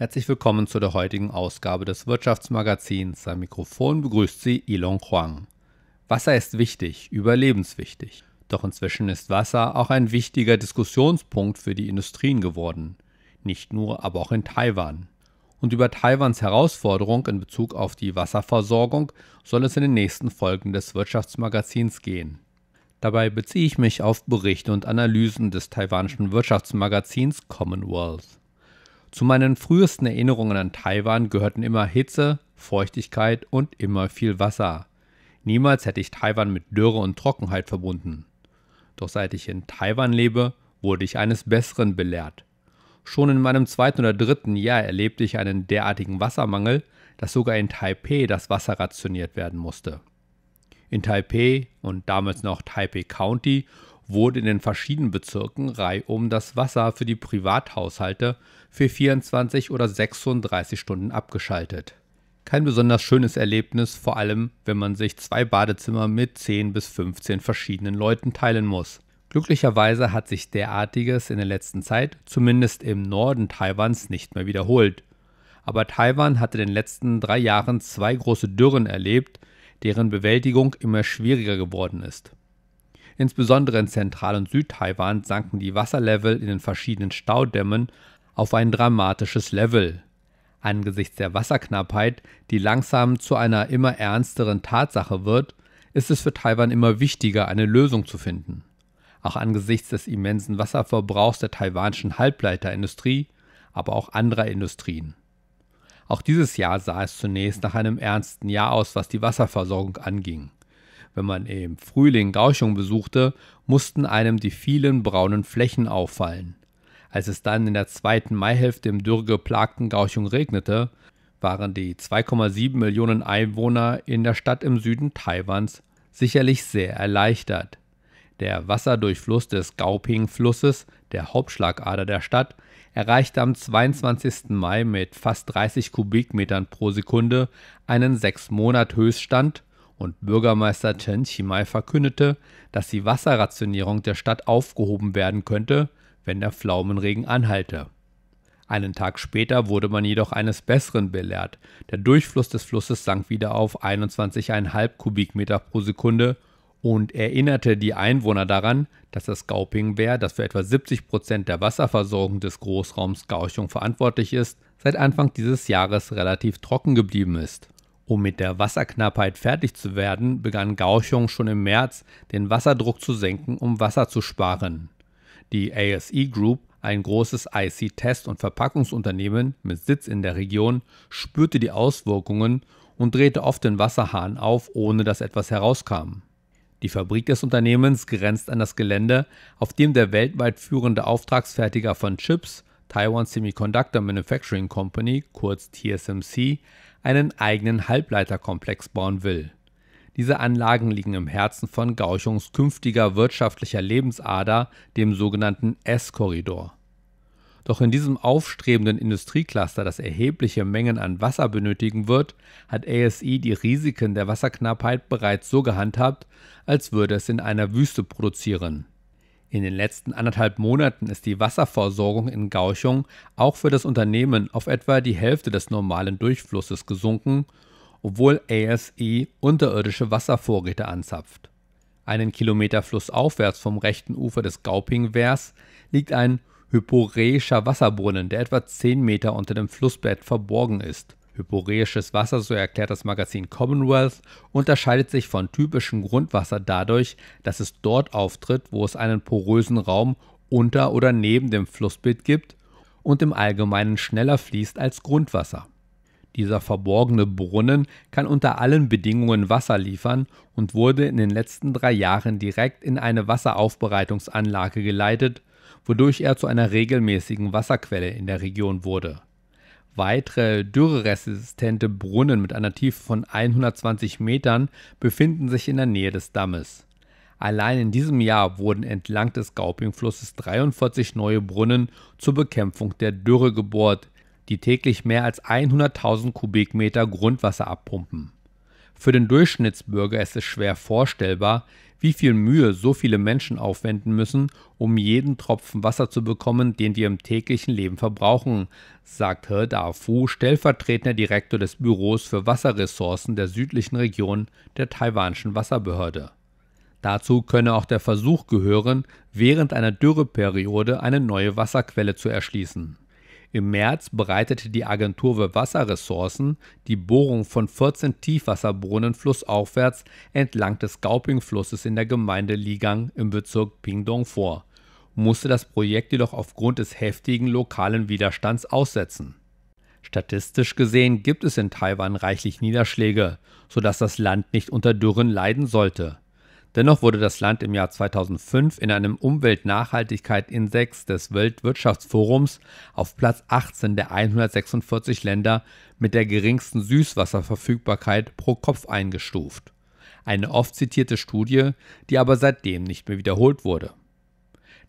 Herzlich willkommen zu der heutigen Ausgabe des Wirtschaftsmagazins. Sein Mikrofon begrüßt Sie Ilon Huang. Wasser ist wichtig, überlebenswichtig. Doch inzwischen ist Wasser auch ein wichtiger Diskussionspunkt für die Industrien geworden. Nicht nur, aber auch in Taiwan. Und über Taiwans Herausforderung in Bezug auf die Wasserversorgung soll es in den nächsten Folgen des Wirtschaftsmagazins gehen. Dabei beziehe ich mich auf Berichte und Analysen des taiwanischen Wirtschaftsmagazins Commonwealth. Zu meinen frühesten Erinnerungen an Taiwan gehörten immer Hitze, Feuchtigkeit und immer viel Wasser. Niemals hätte ich Taiwan mit Dürre und Trockenheit verbunden. Doch seit ich in Taiwan lebe, wurde ich eines Besseren belehrt. Schon in meinem zweiten oder dritten Jahr erlebte ich einen derartigen Wassermangel, dass sogar in Taipei das Wasser rationiert werden musste. In Taipei und damals noch Taipei County wurde in den verschiedenen Bezirken reihum das Wasser für die Privathaushalte für 24 oder 36 Stunden abgeschaltet. Kein besonders schönes Erlebnis, vor allem wenn man sich zwei Badezimmer mit 10 bis 15 verschiedenen Leuten teilen muss. Glücklicherweise hat sich derartiges in der letzten Zeit, zumindest im Norden Taiwans, nicht mehr wiederholt. Aber Taiwan hatte in den letzten drei Jahren zwei große Dürren erlebt, deren Bewältigung immer schwieriger geworden ist. Insbesondere in Zentral- und Südtaiwan sanken die Wasserlevel in den verschiedenen Staudämmen auf ein dramatisches Level. Angesichts der Wasserknappheit, die langsam zu einer immer ernsteren Tatsache wird, ist es für Taiwan immer wichtiger, eine Lösung zu finden. Auch angesichts des immensen Wasserverbrauchs der taiwanischen Halbleiterindustrie, aber auch anderer Industrien. Auch dieses Jahr sah es zunächst nach einem ernsten Jahr aus, was die Wasserversorgung anging wenn man im Frühling Kaohsiung besuchte, mussten einem die vielen braunen Flächen auffallen. Als es dann in der zweiten Maihälfte im dürrgeplagten Kaohsiung regnete, waren die 2,7 Millionen Einwohner in der Stadt im Süden Taiwans sicherlich sehr erleichtert. Der Wasserdurchfluss des Gaoping-Flusses, der Hauptschlagader der Stadt, erreichte am 22. Mai mit fast 30 Kubikmetern pro Sekunde einen 6-Monat-Höchststand und Bürgermeister Chen Chimai verkündete, dass die Wasserrationierung der Stadt aufgehoben werden könnte, wenn der Pflaumenregen anhalte. Einen Tag später wurde man jedoch eines Besseren belehrt. Der Durchfluss des Flusses sank wieder auf 21,5 Kubikmeter pro Sekunde und erinnerte die Einwohner daran, dass das Gaupingwehr, das für etwa 70 Prozent der Wasserversorgung des Großraums Gauchung verantwortlich ist, seit Anfang dieses Jahres relativ trocken geblieben ist. Um mit der Wasserknappheit fertig zu werden, begann Gauchung schon im März, den Wasserdruck zu senken, um Wasser zu sparen. Die ASE Group, ein großes IC-Test- und Verpackungsunternehmen mit Sitz in der Region, spürte die Auswirkungen und drehte oft den Wasserhahn auf, ohne dass etwas herauskam. Die Fabrik des Unternehmens grenzt an das Gelände, auf dem der weltweit führende Auftragsfertiger von Chips, Taiwan Semiconductor Manufacturing Company, kurz TSMC, einen eigenen Halbleiterkomplex bauen will. Diese Anlagen liegen im Herzen von Gauchungs künftiger wirtschaftlicher Lebensader, dem sogenannten S-Korridor. Doch in diesem aufstrebenden Industriecluster, das erhebliche Mengen an Wasser benötigen wird, hat ASI die Risiken der Wasserknappheit bereits so gehandhabt, als würde es in einer Wüste produzieren. In den letzten anderthalb Monaten ist die Wasserversorgung in Gauchung auch für das Unternehmen auf etwa die Hälfte des normalen Durchflusses gesunken, obwohl ASE unterirdische Wasservorräte anzapft. Einen Kilometer flussaufwärts vom rechten Ufer des Gaupingwehrs liegt ein hyporäischer Wasserbrunnen, der etwa 10 Meter unter dem Flussbett verborgen ist. Hyporeisches Wasser, so erklärt das Magazin Commonwealth, unterscheidet sich von typischem Grundwasser dadurch, dass es dort auftritt, wo es einen porösen Raum unter oder neben dem Flussbild gibt und im Allgemeinen schneller fließt als Grundwasser. Dieser verborgene Brunnen kann unter allen Bedingungen Wasser liefern und wurde in den letzten drei Jahren direkt in eine Wasseraufbereitungsanlage geleitet, wodurch er zu einer regelmäßigen Wasserquelle in der Region wurde. Weitere dürreresistente Brunnen mit einer Tiefe von 120 Metern befinden sich in der Nähe des Dammes. Allein in diesem Jahr wurden entlang des Gaupingflusses 43 neue Brunnen zur Bekämpfung der Dürre gebohrt, die täglich mehr als 100.000 Kubikmeter Grundwasser abpumpen. Für den Durchschnittsbürger ist es schwer vorstellbar, wie viel Mühe so viele Menschen aufwenden müssen, um jeden Tropfen Wasser zu bekommen, den wir im täglichen Leben verbrauchen, sagt He Dafu, stellvertretender Direktor des Büros für Wasserressourcen der südlichen Region der taiwanischen Wasserbehörde. Dazu könne auch der Versuch gehören, während einer Dürreperiode eine neue Wasserquelle zu erschließen. Im März bereitete die Agentur für Wasserressourcen die Bohrung von 14 Tiefwasserbrunnen flussaufwärts entlang des Gauping-Flusses in der Gemeinde Ligang im Bezirk Pingdong vor, musste das Projekt jedoch aufgrund des heftigen lokalen Widerstands aussetzen. Statistisch gesehen gibt es in Taiwan reichlich Niederschläge, sodass das Land nicht unter Dürren leiden sollte. Dennoch wurde das Land im Jahr 2005 in einem Umweltnachhaltigkeit-Index des Weltwirtschaftsforums auf Platz 18 der 146 Länder mit der geringsten Süßwasserverfügbarkeit pro Kopf eingestuft. Eine oft zitierte Studie, die aber seitdem nicht mehr wiederholt wurde.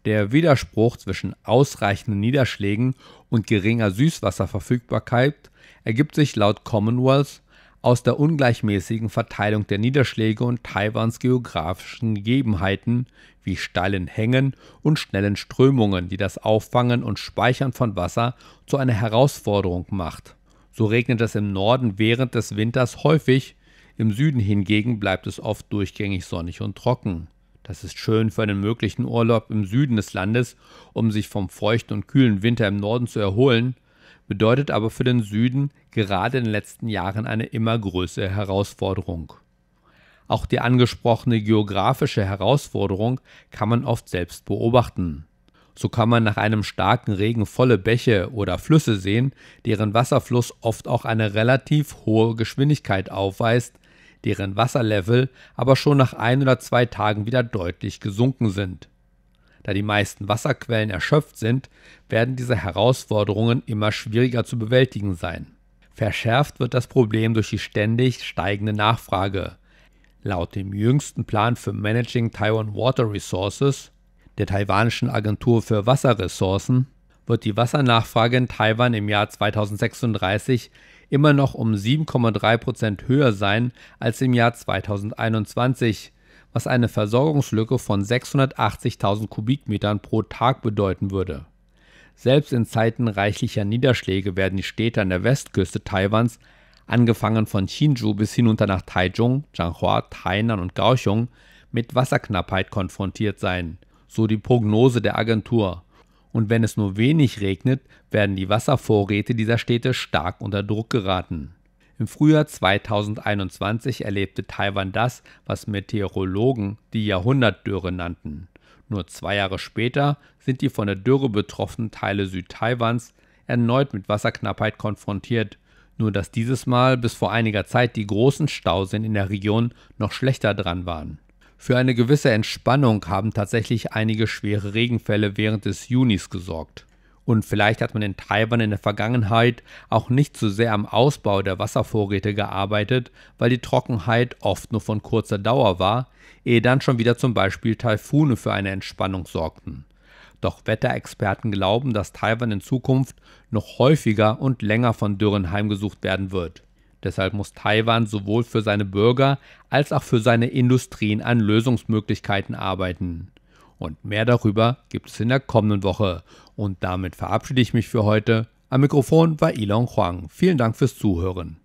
Der Widerspruch zwischen ausreichenden Niederschlägen und geringer Süßwasserverfügbarkeit ergibt sich laut Commonwealth aus der ungleichmäßigen Verteilung der Niederschläge und Taiwans geografischen Gegebenheiten wie steilen Hängen und schnellen Strömungen, die das Auffangen und Speichern von Wasser zu einer Herausforderung macht. So regnet es im Norden während des Winters häufig, im Süden hingegen bleibt es oft durchgängig sonnig und trocken. Das ist schön für einen möglichen Urlaub im Süden des Landes, um sich vom feuchten und kühlen Winter im Norden zu erholen, bedeutet aber für den Süden gerade in den letzten Jahren eine immer größere Herausforderung. Auch die angesprochene geografische Herausforderung kann man oft selbst beobachten. So kann man nach einem starken Regen volle Bäche oder Flüsse sehen, deren Wasserfluss oft auch eine relativ hohe Geschwindigkeit aufweist, deren Wasserlevel aber schon nach ein oder zwei Tagen wieder deutlich gesunken sind. Da die meisten Wasserquellen erschöpft sind, werden diese Herausforderungen immer schwieriger zu bewältigen sein. Verschärft wird das Problem durch die ständig steigende Nachfrage. Laut dem jüngsten Plan für Managing Taiwan Water Resources, der taiwanischen Agentur für Wasserressourcen, wird die Wassernachfrage in Taiwan im Jahr 2036 immer noch um 7,3 höher sein als im Jahr 2021 was eine Versorgungslücke von 680.000 Kubikmetern pro Tag bedeuten würde. Selbst in Zeiten reichlicher Niederschläge werden die Städte an der Westküste Taiwans, angefangen von Hsinchu bis hinunter nach Taichung, Changhua, Tainan und Kaohsiung, mit Wasserknappheit konfrontiert sein, so die Prognose der Agentur. Und wenn es nur wenig regnet, werden die Wasservorräte dieser Städte stark unter Druck geraten. Im Frühjahr 2021 erlebte Taiwan das, was Meteorologen die Jahrhundertdürre nannten. Nur zwei Jahre später sind die von der Dürre betroffenen Teile Südtaiwans erneut mit Wasserknappheit konfrontiert. Nur dass dieses Mal bis vor einiger Zeit die großen Stauseen in der Region noch schlechter dran waren. Für eine gewisse Entspannung haben tatsächlich einige schwere Regenfälle während des Junis gesorgt. Und vielleicht hat man in Taiwan in der Vergangenheit auch nicht so sehr am Ausbau der Wasservorräte gearbeitet, weil die Trockenheit oft nur von kurzer Dauer war, ehe dann schon wieder zum Beispiel Taifune für eine Entspannung sorgten. Doch Wetterexperten glauben, dass Taiwan in Zukunft noch häufiger und länger von Dürren heimgesucht werden wird. Deshalb muss Taiwan sowohl für seine Bürger als auch für seine Industrien an Lösungsmöglichkeiten arbeiten. Und mehr darüber gibt es in der kommenden Woche. Und damit verabschiede ich mich für heute. Am Mikrofon war Ilon Huang. Vielen Dank fürs Zuhören.